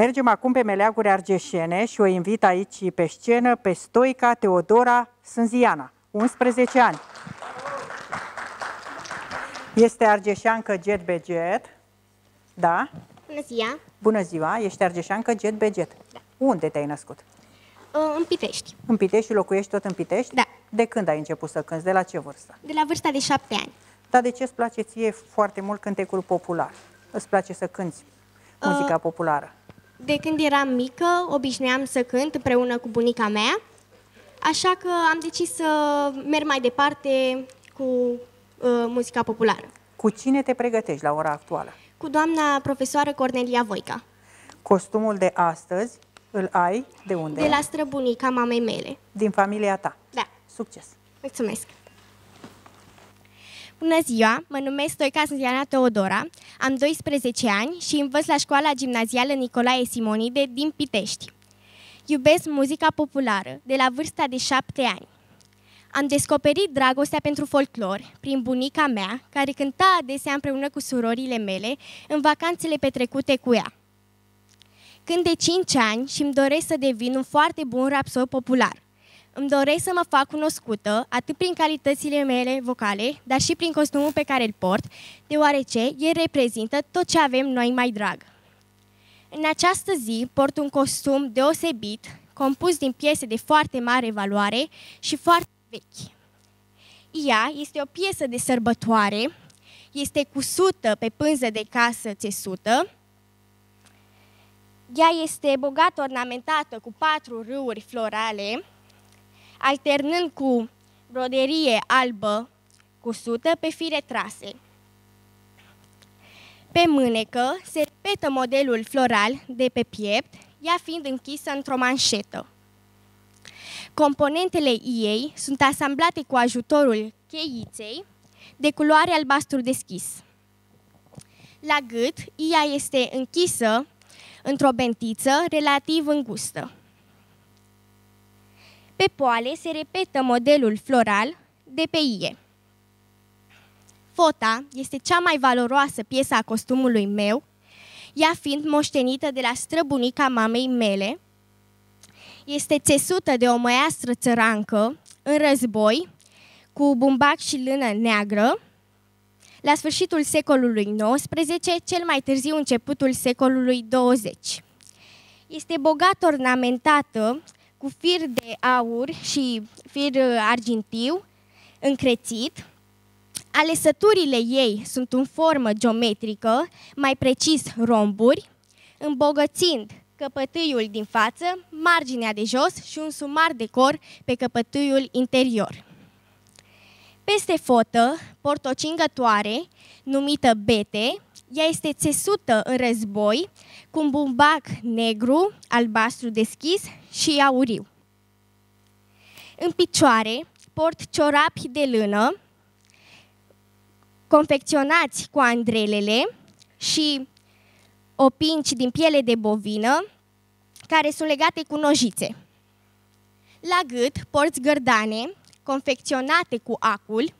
Mergem acum pe meleaguri argeșene și o invit aici pe scenă pe Stoica Teodora Sânziana, 11 ani. Este argeșeancă jet Be Jet, da? Bună ziua! Bună ziua! Ești argeșeancă jet Be Jet? Da. Unde te-ai născut? Uh, în Pitești. În Pitești și locuiești tot în Pitești? Da. De când ai început să cânti? De la ce vârstă? De la vârsta de șapte ani. Dar de ce îți place ție foarte mult cântecul popular? Îți place să cânti uh, muzica uh, populară? De când eram mică, obișnuiam să cânt împreună cu bunica mea, așa că am decis să merg mai departe cu uh, muzica populară. Cu cine te pregătești la ora actuală? Cu doamna profesoară Cornelia Voica. Costumul de astăzi îl ai de unde? De la străbunica mamei mele. Din familia ta? Da. Succes! Mulțumesc! Bună ziua, mă numesc Stoica Sânziana Teodora, am 12 ani și învăț la școala gimnazială Nicolae Simonide din Pitești. Iubesc muzica populară de la vârsta de șapte ani. Am descoperit dragostea pentru folclor prin bunica mea, care cânta adesea împreună cu surorile mele în vacanțele petrecute cu ea. Când de 5 ani și îmi doresc să devin un foarte bun rapsor popular – îmi doresc să mă fac cunoscută atât prin calitățile mele vocale, dar și prin costumul pe care îl port, deoarece el reprezintă tot ce avem noi mai drag. În această zi port un costum deosebit, compus din piese de foarte mare valoare și foarte vechi. Ea este o piesă de sărbătoare, este cusută pe pânză de casă țesută, ea este bogat ornamentată cu patru râuri florale, alternând cu broderie albă cu sută pe fire trase. Pe mânecă se repetă modelul floral de pe piept, ea fiind închisă într-o manșetă. Componentele ei sunt asamblate cu ajutorul cheiței de culoare albastru deschis. La gât, ea este închisă într-o bentiță relativ îngustă. Pe poale se repetă modelul floral de pe ie. Fota este cea mai valoroasă piesă a costumului meu, ea fiind moștenită de la străbunica mamei mele. Este țesută de o măiastră țărancă în război, cu bumbac și lână neagră. La sfârșitul secolului XIX, cel mai târziu începutul secolului XX. Este bogat ornamentată cu fir de aur și fir uh, argintiu încrețit. Alesăturile ei sunt în formă geometrică, mai precis romburi, îmbogățind căpătâiul din față, marginea de jos și un sumar decor pe căpătâiul interior. Peste fotă portocingătoare, o cingătoare numită bete, ea este țesută în război cu un bumbac negru, albastru deschis și auriu. În picioare port ciorapi de lână, confecționați cu andrelele și opinci din piele de bovină, care sunt legate cu nojițe. La gât porți gărdane confecționate cu acul,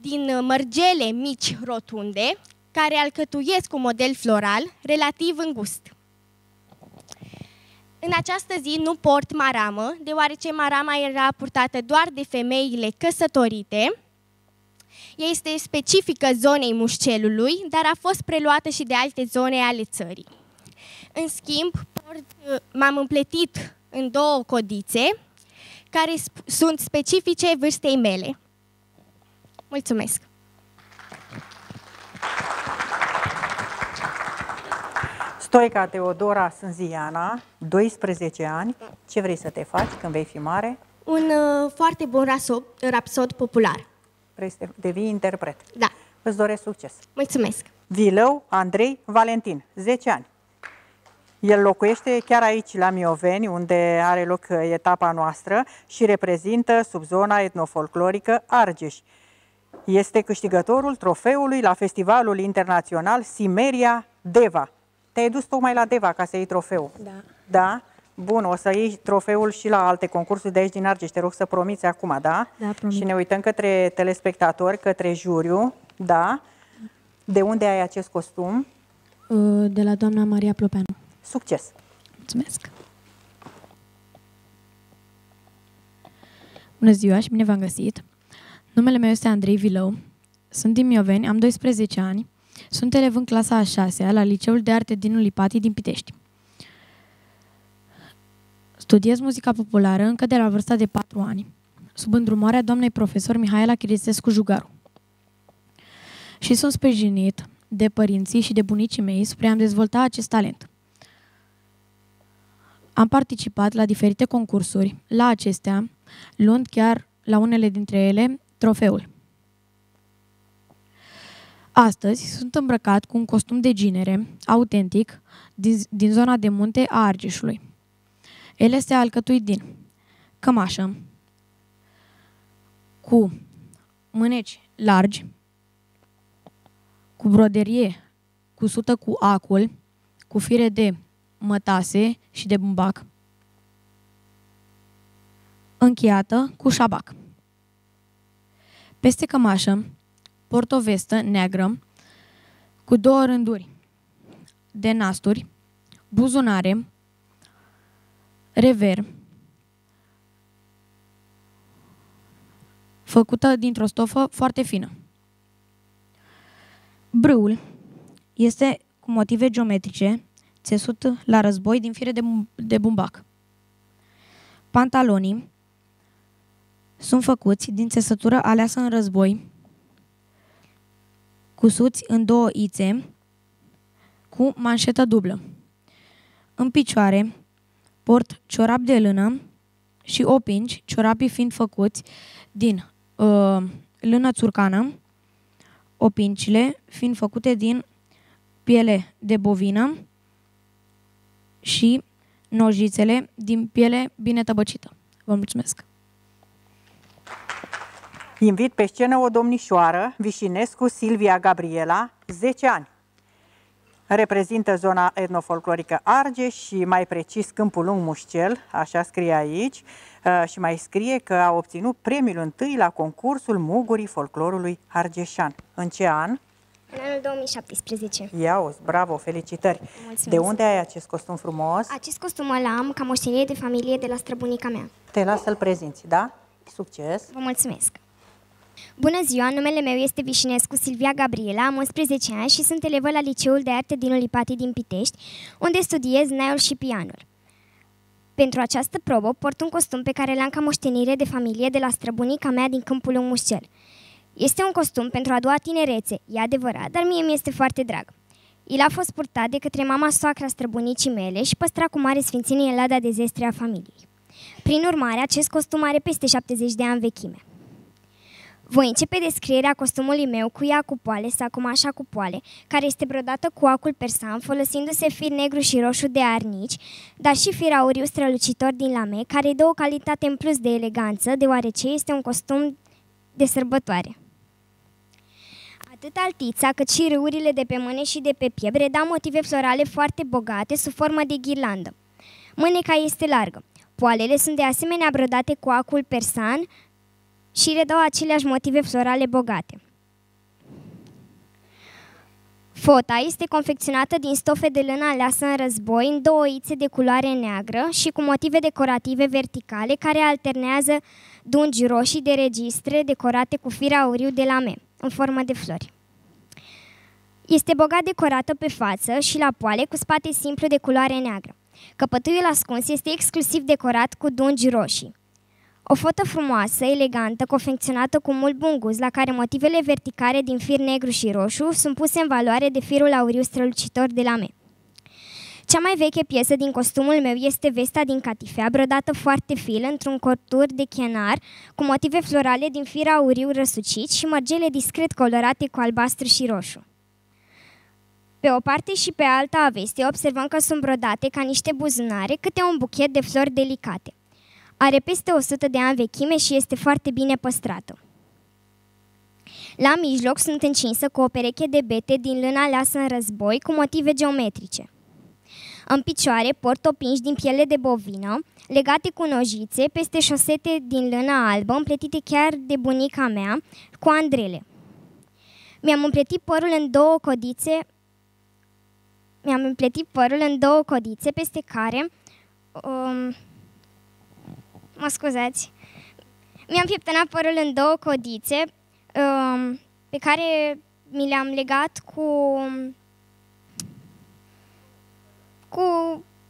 din mărgele mici rotunde, care alcătuiesc un model floral relativ îngust. În această zi nu port maramă, deoarece marama era purtată doar de femeile căsătorite. Ea este specifică zonei mușcelului, dar a fost preluată și de alte zone ale țării. În schimb, m-am împletit în două codițe, care sunt specifice vârstei mele. Mulțumesc! Stoica Teodora Sânziana, 12 ani. Ce vrei să te faci când vei fi mare? Un uh, foarte bun rasop, rapsod popular. Vrei să devii interpret? Da. Îți doresc succes. Mulțumesc. Vilău Andrei Valentin, 10 ani. El locuiește chiar aici, la Mioveni, unde are loc etapa noastră și reprezintă subzona etnofolclorică Argeș. Este câștigătorul trofeului la Festivalul Internațional Simeria Deva te-ai dus tocmai la Deva ca să iei trofeu. Da. Da? Bun, o să iei trofeul și la alte concursuri de aici din Argeș. Te rog să promiți acum, da? Da, promit. Și ne uităm către telespectatori, către juriu, da? De unde ai acest costum? Uh, de la doamna Maria Plopeanu. Succes! Mulțumesc! Bună ziua și bine v-am găsit! Numele meu este Andrei Vilău, sunt din Mioveni, am 12 ani sunt elev în clasa a 6 la Liceul de Arte din Ulipati din Pitești. Studiez muzica populară încă de la vârsta de 4 ani, sub îndrumarea doamnei profesor Mihaela Chirisescu Jugaru. Și sunt sprijinit de părinții și de bunicii mei spre a-mi dezvolta acest talent. Am participat la diferite concursuri, la acestea, luând chiar la unele dintre ele trofeul. Astăzi sunt îmbrăcat cu un costum de ginere, autentic, din, din zona de munte a Argeșului. El este alcătuit din cămașă cu mâneci largi, cu broderie cusută cu acul, cu fire de mătase și de bumbac, încheiată cu șabac. Peste cămașă Port o vestă neagră cu două rânduri de nasturi, buzunare, rever, făcută dintr-o stofă foarte fină. Brâul este cu motive geometrice, țesut la război din fire de, de bumbac. Pantalonii sunt făcuți din țesătură aleasă în război cusuți în două ițe cu manșetă dublă. În picioare port ciorap de lână și opinci, ciorapii fiind făcuți din uh, lână țurcană, opincile fiind făcute din piele de bovină și nojițele din piele bine tăbăcită. Vă mulțumesc! Invit pe scenă o domnișoară, Vișinescu Silvia Gabriela, 10 ani. Reprezintă zona etnofolclorică Argeș și mai precis Câmpul Lung Mușcel, așa scrie aici, uh, și mai scrie că a obținut premiul întâi la concursul Mugurii Folclorului Argeșan. În ce an? În anul 2017. Iauz, bravo, felicitări! Mulțumesc. De unde ai acest costum frumos? Acest costum îl am ca moștenire de familie de la străbunica mea. Te las să-l prezinți, da? Succes! Vă mulțumesc! Bună ziua, numele meu este Vișinescu Silvia Gabriela, am 11 ani și sunt elevă la Liceul de Arte din Olipati din Pitești, unde studiez naiul și pianul. Pentru această probă port un costum pe care l-am ca moștenire de familie de la străbunica mea din câmpul Mușcel. Este un costum pentru a doua tinerețe, e adevărat, dar mie mi este foarte drag. El a fost purtat de către mama soacra străbunicii mele și păstra cu mare sfințenie lada de zestre a familiei. Prin urmare, acest costum are peste 70 de ani vechime. Voi începe descrierea costumului meu cu ea cu poale sau cu mașa cu poale, care este brodată cu acul persan, folosindu-se fir negru și roșu de arnici, dar și fir auriu strălucitor din lame, care dă o calitate în plus de eleganță, deoarece este un costum de sărbătoare. Atât altița, cât și râurile de pe mâne și de pe piept dau motive florale foarte bogate sub formă de ghirlandă. Mâneca este largă. Poalele sunt de asemenea brodate cu acul persan, și redau aceleași motive florale bogate. Fota este confecționată din stofe de lână aleasă în război, în două ițe de culoare neagră și cu motive decorative verticale care alternează dungi roșii de registre decorate cu fir auriu de lame, în formă de flori. Este bogat decorată pe față și la poale cu spate simplu de culoare neagră. Căpătuiul ascuns este exclusiv decorat cu dungi roșii. O fotă frumoasă, elegantă, confecționată cu mult bun gust, la care motivele verticale din fir negru și roșu sunt puse în valoare de firul auriu strălucitor de la me. Cea mai veche piesă din costumul meu este vesta din catifea, brodată foarte fil într-un cortur de chenar, cu motive florale din fir auriu răsucit și mărgele discret colorate cu albastru și roșu. Pe o parte și pe alta a vestei observăm că sunt brodate ca niște buzunare câte un buchet de flori delicate. Are peste 100 de ani vechime și este foarte bine păstrată. La mijloc sunt încinsă cu o pereche de bete din lână aleasă în război cu motive geometrice. În picioare port opinși din piele de bovină, legate cu nojițe peste șosete din lână albă, împletite chiar de bunica mea, cu andrele. Mi-am împletit părul în două codițe mi-am împletit părul în două codițe peste care um, mă scuzați. Mi-am pieptănat părul în două codițe um, pe care mi le-am legat cu, cu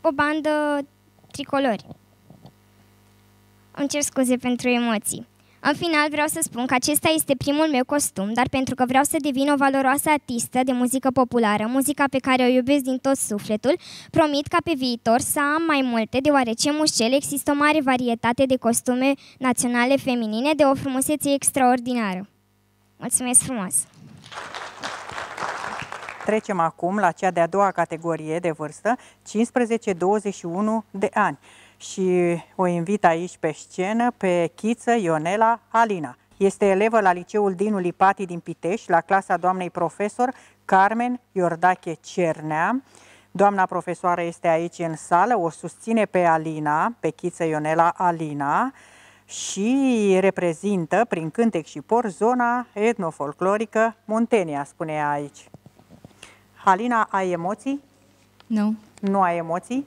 o bandă tricolori. Îmi cer scuze pentru emoții. În final vreau să spun că acesta este primul meu costum, dar pentru că vreau să devin o valoroasă artistă de muzică populară, muzica pe care o iubesc din tot sufletul, promit ca pe viitor să am mai multe, deoarece în Mușcel există o mare varietate de costume naționale feminine de o frumusețe extraordinară. Mulțumesc frumos! Trecem acum la cea de-a doua categorie de vârstă, 15-21 de ani și o invit aici pe scenă pe Chiță Ionela Alina. Este elevă la liceul Dinu Lipati din Pitești, la clasa doamnei profesor Carmen Iordache Cernea. Doamna profesoară este aici în sală, o susține pe Alina, pe Chiță Ionela Alina și reprezintă prin cântec și por zona etnofolclorică Muntenia, spune aici. Alina, ai emoții? Nu. Nu ai emoții?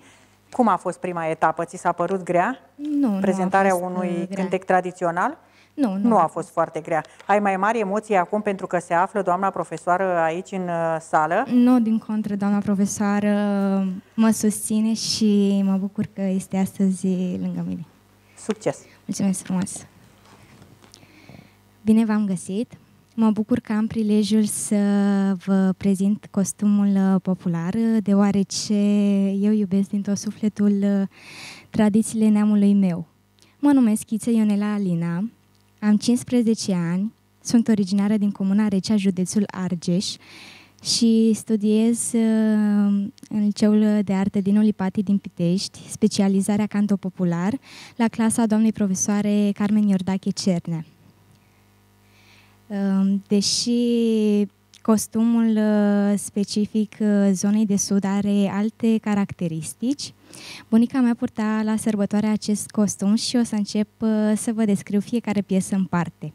Cum a fost prima etapă? Ți s-a părut grea? Nu. Prezentarea nu unui uh, grea. cântec tradițional? Nu, nu, nu a fost foarte grea. Ai mai mari emoții acum pentru că se află doamna profesoară aici în uh, sală? Nu, din contră, doamna profesoară mă susține și mă bucur că este astăzi lângă mine. Succes! Mulțumesc frumos! Bine v-am găsit! Mă bucur că am prilejul să vă prezint costumul uh, popular, uh, deoarece eu iubesc din tot sufletul uh, tradițiile neamului meu. Mă numesc Chiță Ionela Alina, am 15 ani, sunt originară din Comuna Recea, județul Argeș și studiez în Liceul de Arte din Olipati din Pitești, specializarea canto popular, la clasa doamnei profesoare Carmen Iordache Cerne. Ehm, deși costumul uh, specific uh, zonei de sud are alte caracteristici, bunica mea purta la sărbătoare acest costum și o să încep uh, să vă descriu fiecare piesă în parte.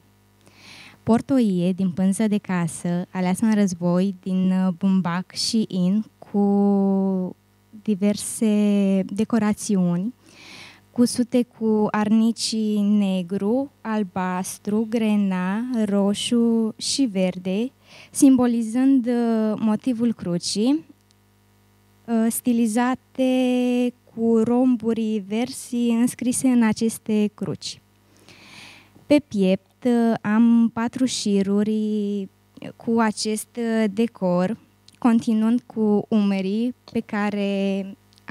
Port o ie din pânză de casă, aleasă în război, din bumbac și in, cu diverse decorațiuni cusute cu arnicii negru, albastru, grena, roșu și verde, simbolizând uh, motivul crucii, uh, stilizate cu romburi versi înscrise în aceste cruci. Pe piept uh, am patru șiruri cu acest decor, continuând cu umerii pe care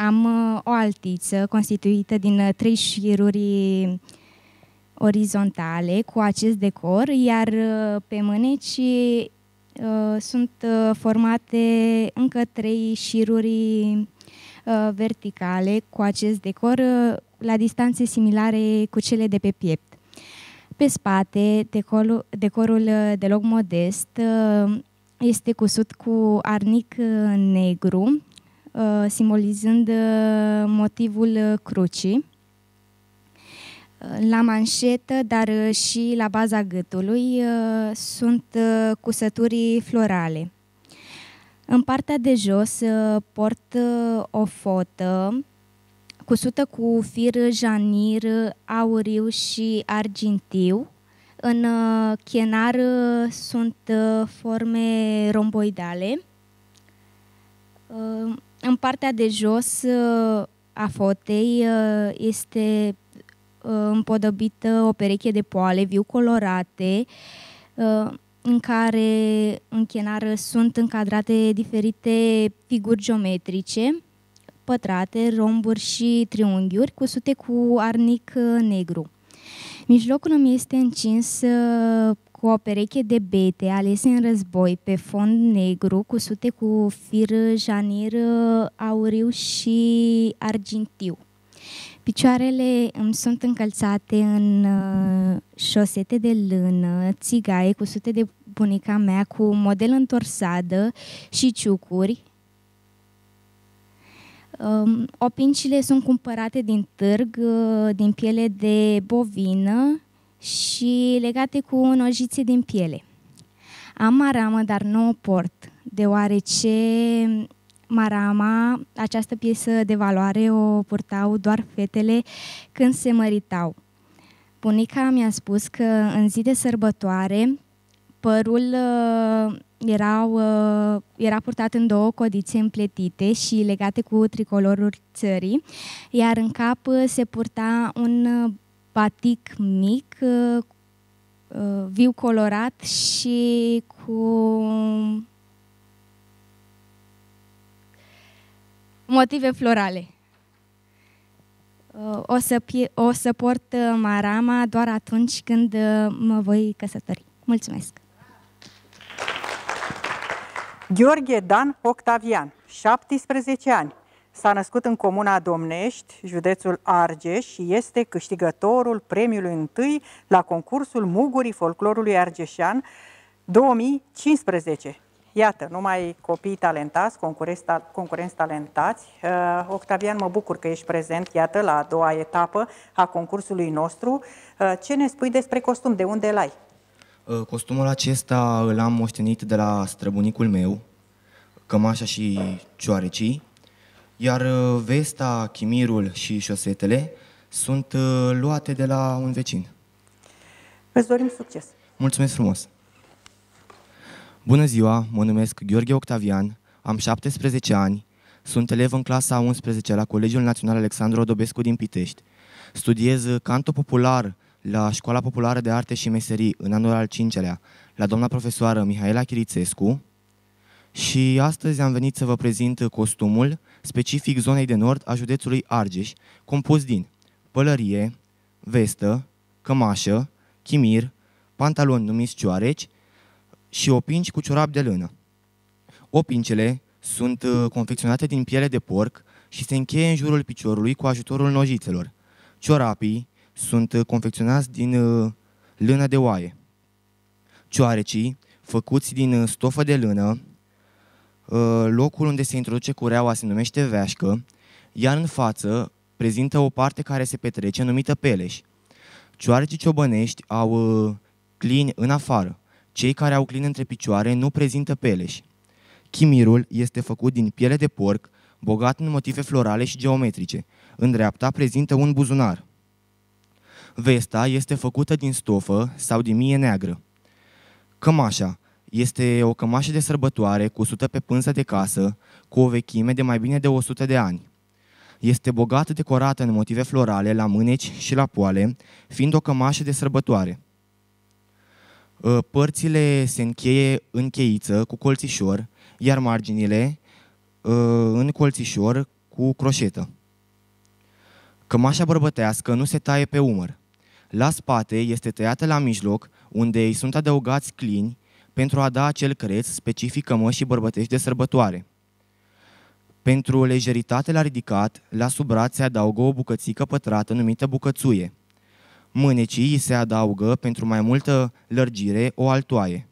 am uh, o altiță constituită din uh, trei șiruri uh, orizontale cu acest decor, iar pe mâneci sunt formate încă trei șiruri verticale cu acest decor la distanțe similare cu cele de pe piept. Pe spate, decorul, decorul deloc modest este cusut cu arnic negru, Uh, simbolizând uh, motivul uh, crucii. La manșetă, dar și la baza gâtului, sunt cusături florale. În partea de jos port o fotă cusută cu fir janir, auriu și argintiu. În chenar sunt forme romboidale în partea de jos uh, a fotei uh, este uh, împodobită o pereche de poale viu colorate în care în chenară sunt încadrate diferite figuri geometrice, pătrate, romburi și triunghiuri, cusute cu arnic negru. Mijlocul îmi este încins cu o pereche de bete alese în război pe fond negru, cu sute cu fir, janir, auriu și argintiu. Picioarele îmi sunt încălțate în uh, șosete de lână, țigaie cu sute de bunica mea, cu model întorsadă și ciucuri, um, opincile sunt cumpărate din târg, uh, din piele de bovină și legate cu nojițe din piele. Am maramă, dar nu o port, deoarece marama, această piesă de valoare, o purtau doar fetele când se măritau. Bunica mi-a spus că în zi de sărbătoare părul uh, erau, uh, era purtat în două codițe împletite și legate cu tricolorul țării, iar în cap uh, se purta un uh, batic mic, uh, uh, viu colorat și cu motive florale. Uh, o să, o să port marama doar atunci când mă voi căsători. Mulțumesc! Gheorghe Dan Octavian, 17 ani, S-a născut în comuna Domnești, județul Argeș și este câștigătorul premiului întâi la concursul Mugurii Folclorului Argeșan 2015. Iată, numai copii talentați, concurenți, concurenți talentați. Uh, Octavian, mă bucur că ești prezent, iată, la a doua etapă a concursului nostru. Uh, ce ne spui despre costum? De unde l-ai? Uh, costumul acesta l am moștenit de la străbunicul meu, cămașa și cioarecii. Iar uh, vesta, chimirul și șosetele sunt uh, luate de la un vecin. Vă dorim succes! Mulțumesc frumos! Bună ziua, mă numesc Gheorghe Octavian, am 17 ani, sunt elev în clasa 11 la Colegiul Național Alexandru Odobescu din Pitești. Studiez uh, canto popular la Școala Populară de Arte și Meserii în anul al 5-lea la doamna profesoară Mihaela Chirițescu și astăzi am venit să vă prezint costumul specific zonei de nord a județului Argeș, compus din pălărie, vestă, cămașă, chimir, pantaloni numiți cioareci și opinci cu ciorap de lână. Opincele sunt uh, confecționate din piele de porc și se încheie în jurul piciorului cu ajutorul nojițelor. Ciorapii sunt uh, confecționați din uh, lână de oaie. Cioarecii, făcuți din stofă de lână, Uh, locul unde se introduce cureaua se numește veașcă, iar în față prezintă o parte care se petrece numită peleș. Cioarcii ciobănești au uh, clini în afară. Cei care au clini între picioare nu prezintă peleș. Chimirul este făcut din piele de porc, bogat în motive florale și geometrice. În dreapta prezintă un buzunar. Vesta este făcută din stofă sau din mie neagră. Cămașa este o cămașă de sărbătoare cu sută pe pânză de casă, cu o vechime de mai bine de 100 de ani. Este bogat decorată în motive florale la mâneci și la poale, fiind o cămașă de sărbătoare. Ă, părțile se încheie în cheiță cu colțișor, iar marginile ă, în colțișor cu croșetă. Cămașa bărbătească nu se taie pe umăr. La spate este tăiată la mijloc, unde îi sunt adăugați clini pentru a da acel creț specific cămășii bărbătești de sărbătoare. Pentru lejeritate la ridicat, la sub braț se adaugă o bucățică pătrată numită bucățuie. Mânecii se adaugă, pentru mai multă lărgire, o altoaie.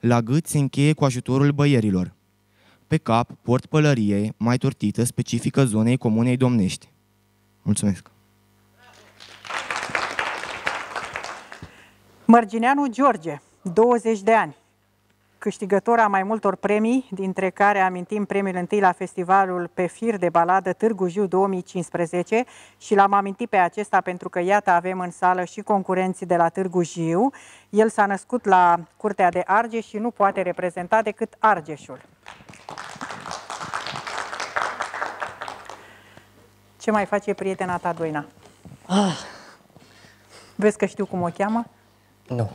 La gât se încheie cu ajutorul băierilor. Pe cap port pălărie, mai turtită, specifică zonei comunei domnești. Mulțumesc! Mărgineanu George, 20 de ani a mai multor premii, dintre care amintim premiul întâi la festivalul pe fir de baladă Târgu Jiu 2015 și l-am amintit pe acesta pentru că iată avem în sală și concurenții de la Târgu Jiu. El s-a născut la Curtea de Argeș și nu poate reprezenta decât Argeșul. Ce mai face prietena ta, Doina? Ah. Vezi că știu cum o cheamă? Nu.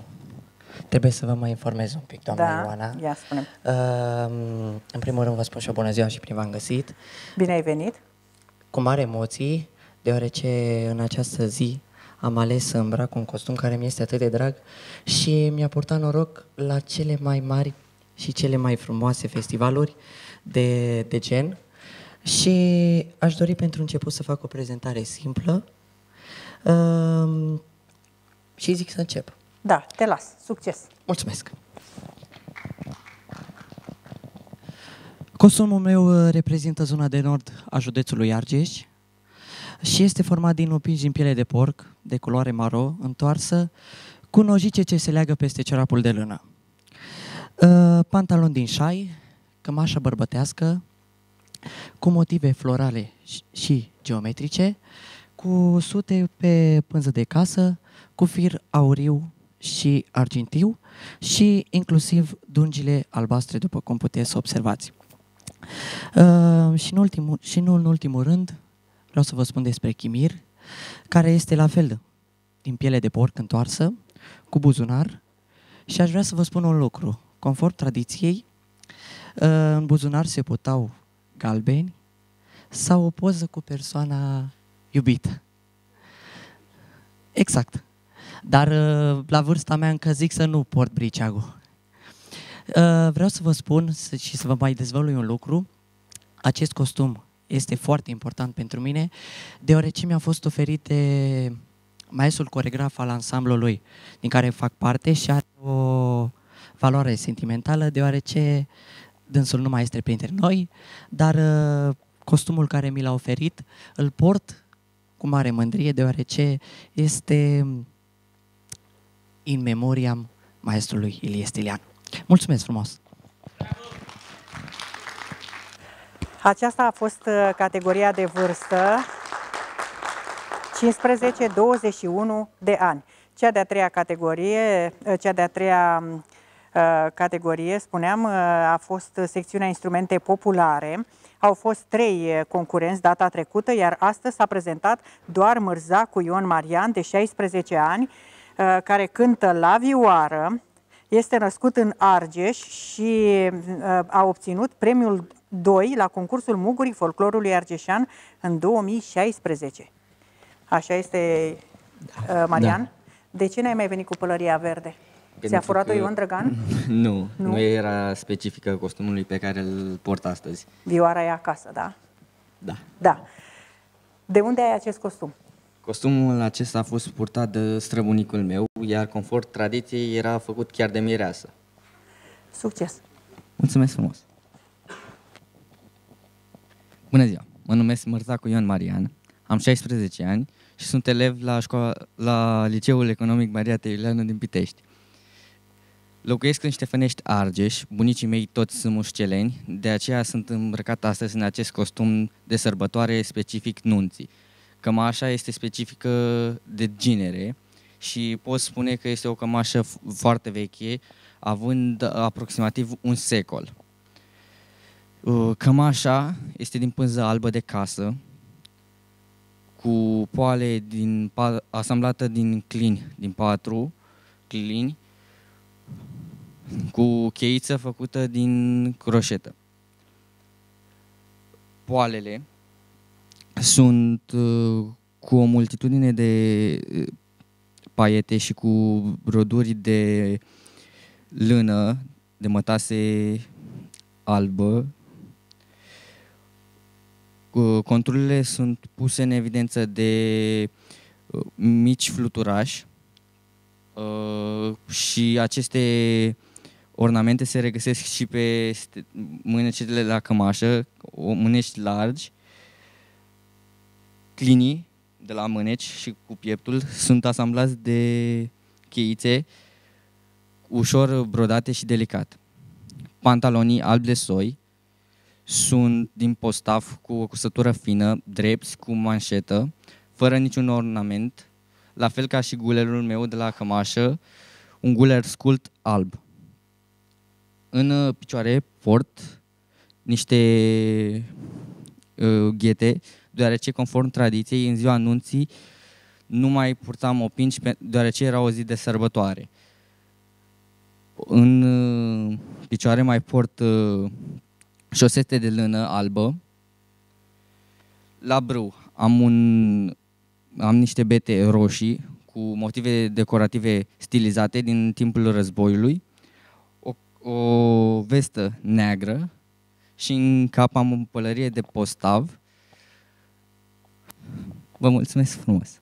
Trebuie să vă mai informez un pic, doamna da, Ioana. ia spune uh, În primul rând vă spun și o bună ziua și bine v-am găsit. Bine ai venit! Cu mare emoții, deoarece în această zi am ales să îmbrac un costum care mi este atât de drag și mi-a purtat noroc la cele mai mari și cele mai frumoase festivaluri de, de gen. Și aș dori pentru început să fac o prezentare simplă uh, și zic să încep. Da, te las. Succes! Mulțumesc! Costumul meu uh, reprezintă zona de nord a județului Argeș și este format din upinci din piele de porc, de culoare maro, întoarsă, cu nojice ce se leagă peste cerapul de lână. Uh, pantalon din șai, cămașă bărbătească, cu motive florale și geometrice, cu sute pe pânză de casă, cu fir auriu și argintiu și inclusiv dungile albastre, după cum puteți să observați. Uh, și, în ultimul, și nu în ultimul rând, vreau să vă spun despre chimir, care este la fel din piele de porc întoarsă, cu buzunar și aș vrea să vă spun un lucru. Conform tradiției, uh, în buzunar se putau galbeni sau o poză cu persoana iubită. Exact. Dar uh, la vârsta mea încă zic să nu port briceagul. Uh, vreau să vă spun și să vă mai dezvălui un lucru. Acest costum este foarte important pentru mine, deoarece mi-a fost oferit de maestrul coregraf al ansamblului din care fac parte și are o valoare sentimentală, deoarece dânsul nu mai este printre noi, dar uh, costumul care mi l-a oferit îl port cu mare mândrie, deoarece este in memoriam maestrului Ilie Stilian. Mulțumesc frumos! Aceasta a fost uh, categoria de vârstă 15-21 de ani. Cea de-a treia categorie, uh, cea de-a treia uh, categorie, spuneam, a fost secțiunea instrumente populare. Au fost trei concurenți data trecută, iar astăzi s-a prezentat doar Mârza cu Ion Marian, de 16 ani, Uh, care cântă la vioară, este născut în Argeș și uh, a obținut premiul 2 la concursul Mugurii Folclorului Argeșan în 2016. Așa este, uh, da. Marian? Da. De ce n-ai mai venit cu pălăria verde? Pentru Ți-a furat-o Ion Drăgan? Nu, nu, nu era specifică costumului pe care îl port astăzi. Vioara e acasă, da? Da. Da. De unde ai acest costum? Costumul acesta a fost purtat de străbunicul meu, iar confort tradiției era făcut chiar de mireasă. Succes! Mulțumesc frumos! Bună ziua! Mă numesc Mărzacu Ion Marian, am 16 ani și sunt elev la, școala, la Liceul Economic Maria Teiuleanu din Pitești. Locuiesc în Ștefănești Argeș, bunicii mei toți sunt mușceleni, de aceea sunt îmbrăcat astăzi în acest costum de sărbătoare specific nunții. Cămașa este specifică de genere și pot spune că este o cămașă foarte veche, având aproximativ un secol. Uh, cămașa este din pânză albă de casă, cu poale din, asamblată din clini, din patru clini, cu cheiță făcută din croșetă. Poalele sunt uh, cu o multitudine de uh, paiete și cu broduri de lână, de mătase albă. Conturile sunt puse în evidență de uh, mici fluturași și aceste ornamente se regăsesc și pe mânecile la cămașă, mânești largi, clinii de la mâneci și cu pieptul sunt asamblați de cheițe ușor brodate și delicat. Pantalonii albi de soi sunt din postaf cu o cusătură fină, drept cu manșetă, fără niciun ornament, la fel ca și gulerul meu de la cămașă, un guler scult alb. În picioare port niște uh, ghete deoarece conform tradiției, în ziua anunții nu mai purtam opinci, deoarece era o zi de sărbătoare. În uh, picioare mai port uh, șosete de lână albă. La brâu am, un, am niște bete roșii cu motive decorative stilizate din timpul războiului, o, o vestă neagră și în cap am o pălărie de postav Vă mulțumesc frumos!